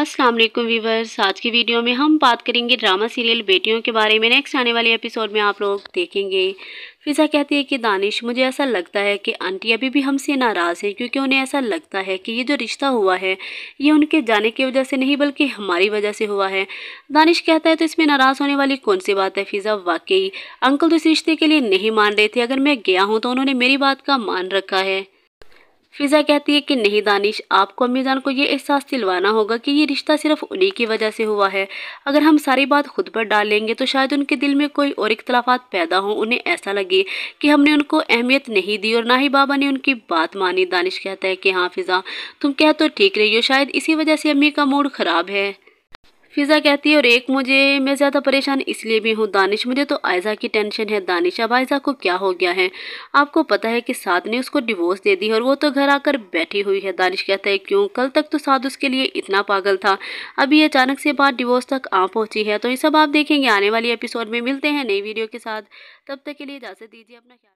अस्सलाम वालेकुम वीवर्स आज की वीडियो में हम बात करेंगे ड्रामा सीरियल बेटियों के बारे में नेक्स्ट आने वाले एपिसोड में आप लोग देखेंगे फिज़ा कहती है कि दानिश मुझे ऐसा लगता है कि आंटी अभी भी हमसे नाराज़ हैं क्योंकि उन्हें ऐसा लगता है कि ये जो रिश्ता हुआ है ये उनके जाने की वजह से नहीं बल्कि हमारी वजह से हुआ है दानिश कहता है तो इसमें नाराज़ होने वाली कौन सी बात है फिज़ा वाकई अंकल तो इस रिश्ते के लिए नहीं मान रहे थे अगर मैं गया हूँ तो उन्होंने मेरी बात का मान रखा है फिज़ा कहती है कि नहीं दानिश आपको अम्मी जान को ये एहसास दिलवाना होगा कि ये रिश्ता सिर्फ उन्हीं की वजह से हुआ है अगर हम सारी बात खुद पर डाल लेंगे तो शायद उनके दिल में कोई और इख्तलाफात पैदा हों उन्हें ऐसा लगे कि हमने उनको अहमियत नहीं दी और ना ही बाबा ने उनकी बात मानी दानिश कहता है कि हाँ फिज़ा तुम कह तो ठीक रही हो शायद इसी वजह से अम्मी का मूड ख़राब है फिज़ा कहती है और एक मुझे मैं ज़्यादा परेशान इसलिए भी हूँ दानिश मुझे तो आयजा की टेंशन है दानिश अब आयजा को क्या हो गया है आपको पता है कि साध ने उसको डिवोर्स दे दी और वो तो घर आकर बैठी हुई है दानिश कहता है क्यों कल तक तो साध उसके लिए इतना पागल था अभी अचानक से बात डिवोर्स तक आ पहुँची है तो ये सब आप देखेंगे आने वाली एपिसोड में मिलते हैं नई वीडियो के साथ तब तक के लिए इजाज़त दीजिए अपना